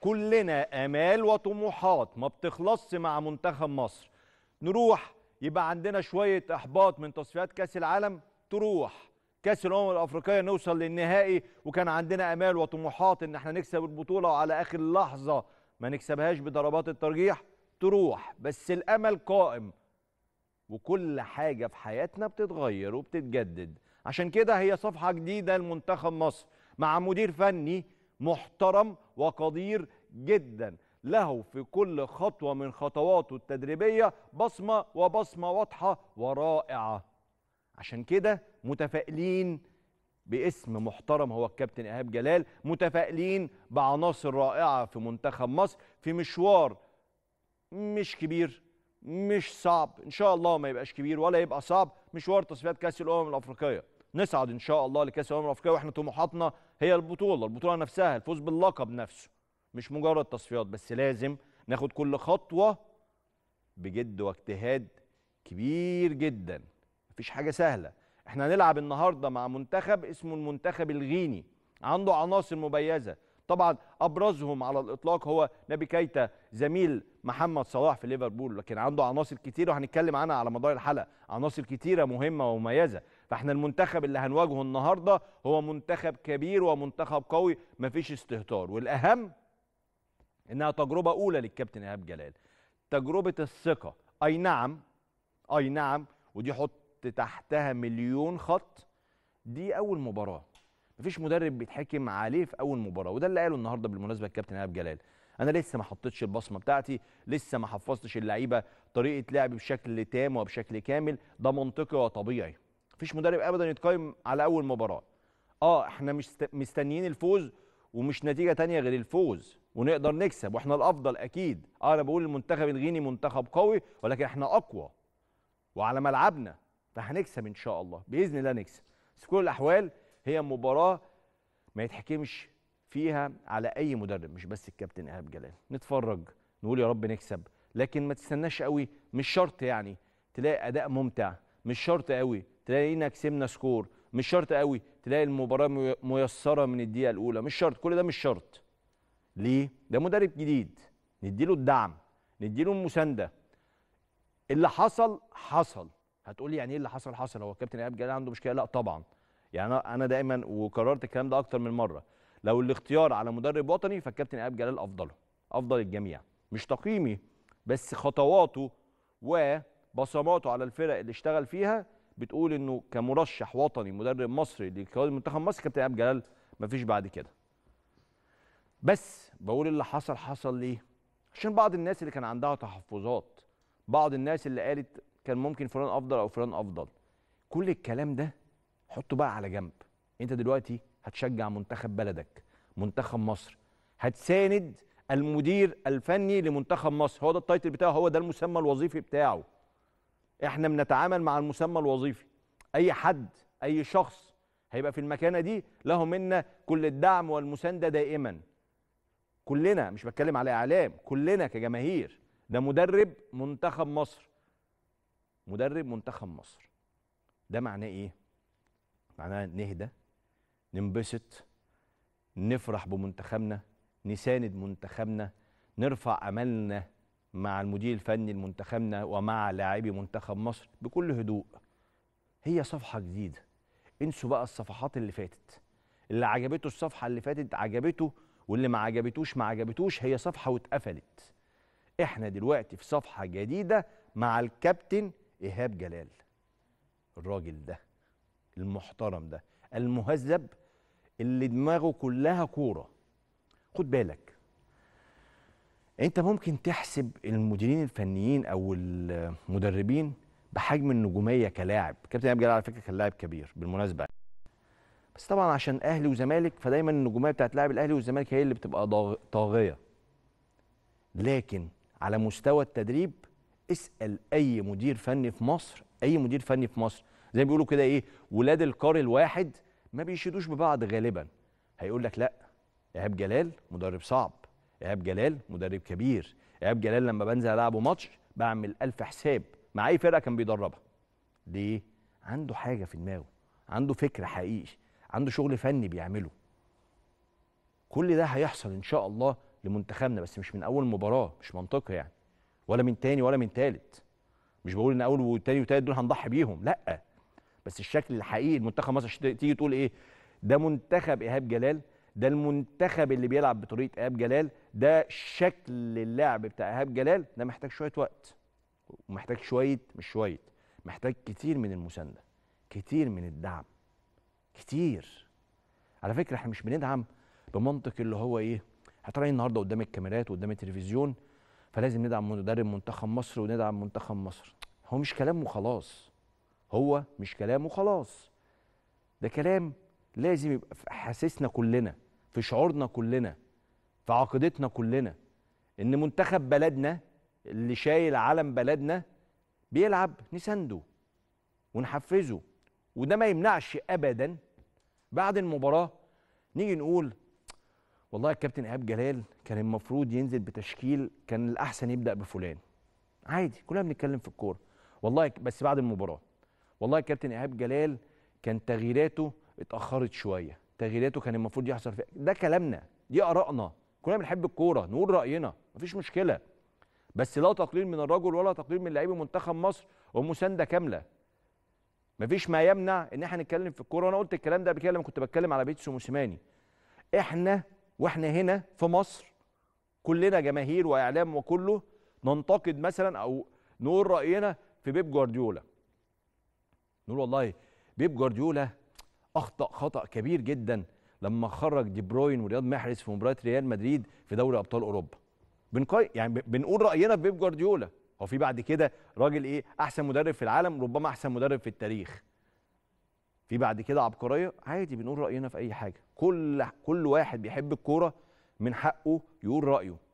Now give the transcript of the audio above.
كلنا امال وطموحات ما بتخلصش مع منتخب مصر نروح يبقى عندنا شويه احباط من تصفيات كاس العالم تروح كاس الامم الافريقيه نوصل للنهائي وكان عندنا امال وطموحات ان احنا نكسب البطوله وعلى اخر لحظه ما نكسبهاش بضربات الترجيح تروح بس الامل قائم وكل حاجه في حياتنا بتتغير وبتتجدد عشان كده هي صفحه جديده لمنتخب مصر مع مدير فني محترم وقدير جدا له في كل خطوة من خطواته التدريبية بصمة وبصمة واضحة ورائعة عشان كده متفائلين باسم محترم هو الكابتن إيهاب جلال متفائلين بعناصر رائعة في منتخب مصر في مشوار مش كبير مش صعب إن شاء الله ما يبقاش كبير ولا يبقى صعب مشوار تصفيات كأس الأمم الأفريقية نصعد ان شاء الله لكاس الامم الافريقيه واحنا طموحاتنا هي البطوله البطوله نفسها الفوز باللقب نفسه مش مجرد تصفيات بس لازم ناخد كل خطوه بجد واجتهاد كبير جدا مفيش حاجه سهله احنا هنلعب النهارده مع منتخب اسمه المنتخب الغيني عنده عناصر مميزه طبعا ابرزهم على الاطلاق هو نبي كيتا زميل محمد صلاح في ليفربول لكن عنده عناصر كتيره وهنتكلم عنها على مدار الحلقه عناصر كتيره مهمه ومميزه فاحنا المنتخب اللي هنواجهه النهارده هو منتخب كبير ومنتخب قوي مفيش استهتار والاهم انها تجربه اولى للكابتن ايهاب جلال تجربه الثقه اي نعم اي نعم ودي حط تحتها مليون خط دي اول مباراه مفيش مدرب بيتحكم عليه في اول مباراه وده اللي قاله النهارده بالمناسبه الكابتن ايهاب جلال انا لسه ما حطيتش البصمه بتاعتي لسه ما حفظتش اللعيبه طريقه لعب بشكل تام وبشكل كامل ده منطقي وطبيعي مفيش مدرب ابدا يتقيم على اول مباراه اه احنا مش مستنيين الفوز ومش نتيجه تانية غير الفوز ونقدر نكسب واحنا الافضل اكيد اه انا بقول المنتخب الغيني منتخب قوي ولكن احنا اقوى وعلى ملعبنا فهنكسب ان شاء الله باذن الله نكسب بس في كل الاحوال هي مباراه ما يتحكمش فيها على اي مدرب مش بس الكابتن ايهاب جلال نتفرج نقول يا رب نكسب لكن ما تستناش قوي مش شرط يعني تلاقي اداء ممتع مش شرط قوي تلاقينا كسبنا سكور مش شرط قوي تلاقي المباراه ميسره من الدقيقه الاولى مش شرط كل ده مش شرط ليه ده مدرب جديد نديله الدعم نديله المسانده اللي حصل حصل هتقولي يعني ايه اللي حصل حصل هو الكابتن ايهاب جلال عنده مشكله لا طبعا يعني انا دايما وكررت الكلام ده اكتر من مره لو الاختيار على مدرب وطني فالكابتن ايهاب جلال افضله افضل الجميع مش تقييمي بس خطواته وبصماته على الفرق اللي اشتغل فيها بتقول انه كمرشح وطني مدرب مصري لقياده منتخب مصر كابتن ايهاب جلال مفيش بعد كده بس بقول اللي حصل حصل ليه عشان بعض الناس اللي كان عندها تحفظات بعض الناس اللي قالت كان ممكن فلان افضل او فلان افضل كل الكلام ده حطه بقى على جنب انت دلوقتي هتشجع منتخب بلدك منتخب مصر هتساند المدير الفني لمنتخب مصر هو ده التايتل بتاعه هو ده المسمى الوظيفي بتاعه احنا بنتعامل مع المسمى الوظيفي اي حد اي شخص هيبقى في المكانه دي له منا كل الدعم والمسانده دائما كلنا مش بتكلم على اعلام كلنا كجماهير ده مدرب منتخب مصر مدرب منتخب مصر ده معناه ايه معناه نهدى ننبسط نفرح بمنتخبنا نساند منتخبنا نرفع املنا مع المدير الفني لمنتخبنا ومع لاعبي منتخب مصر بكل هدوء هي صفحه جديده انسوا بقى الصفحات اللي فاتت اللي عجبته الصفحه اللي فاتت عجبته واللي ما عجبتوش ما عجبتوش هي صفحه واتقفلت احنا دلوقتي في صفحه جديده مع الكابتن ايهاب جلال الراجل ده المحترم ده المهذب اللي دماغه كلها كوره خد بالك انت ممكن تحسب المديرين الفنيين او المدربين بحجم النجوميه كلاعب كابتن ايهاب جلال على فكره كان لاعب كبير بالمناسبه بس طبعا عشان اهلي وزمالك فدايما النجوميه بتاعت لاعب الاهلي والزمالك هي اللي بتبقى طاغيه لكن على مستوى التدريب اسال اي مدير فني في مصر اي مدير فني في مصر زي ما بيقولوا كده ايه ولاد القار الواحد ما بيشيدوش ببعض غالبا هيقول لك لا ايهاب جلال مدرب صعب ايهاب جلال مدرب كبير ايهاب جلال لما بنزل العبه ماتش بعمل ألف حساب مع اي فرقه كان بيدربها ليه عنده حاجه في دماغه عنده فكر حقيقي عنده شغل فني بيعمله كل ده هيحصل ان شاء الله لمنتخبنا بس مش من اول مباراه مش منطقي يعني ولا من تاني ولا من تالت مش بقول ان اول وتاني وتالت دول هنضحي بيهم لا بس الشكل الحقيقي المنتخب مصر تيجي تقول ايه ده منتخب ايهاب جلال ده المنتخب اللي بيلعب بطريقه ايهاب جلال ده شكل اللعب بتاع ايهاب جلال ده محتاج شويه وقت ومحتاج شويه مش شويه محتاج كتير من المسانده كتير من الدعم كتير على فكره احنا مش بندعم بمنطق اللي هو ايه هتراي النهارده قدام الكاميرات وقدام التلفزيون فلازم ندعم مدرب منتخب مصر وندعم منتخب مصر هو مش كلام وخلاص هو مش كلام وخلاص ده كلام لازم يبقى في حاسسنا كلنا في شعورنا كلنا في عقيدتنا كلنا ان منتخب بلدنا اللي شايل علم بلدنا بيلعب نسنده ونحفزه وده ما يمنعش ابدا بعد المباراه نيجي نقول والله الكابتن ايهاب جلال كان المفروض ينزل بتشكيل كان الاحسن يبدا بفلان عادي كلنا بنتكلم في الكوره والله بس بعد المباراه والله الكابتن ايهاب جلال كان تغييراته اتاخرت شويه تغييراته كان المفروض يحصل فيها ده كلامنا دي ارائنا كلنا بنحب الكوره نقول راينا مفيش مشكله بس لا تقليل من الرجل ولا تقليل من لعيبه منتخب مصر ومسانده كامله مفيش ما يمنع ان احنا نتكلم في الكوره وانا قلت الكلام ده قبل كده لما كنت بتكلم على بيتسو موسيماني احنا واحنا هنا في مصر كلنا جماهير واعلام وكله ننتقد مثلا او نقول راينا في بيب جوارديولا نقول والله بيب جوارديولا اخطا خطا كبير جدا لما خرج دي بروين ورياض محرز في مباراه ريال مدريد في دوري ابطال اوروبا بنقي يعني بنقول راينا في بيب جوارديولا هو في بعد كده راجل ايه احسن مدرب في العالم ربما احسن مدرب في التاريخ في بعد كده عبقريه عادي بنقول راينا في اي حاجه كل كل واحد بيحب الكوره من حقه يقول رايه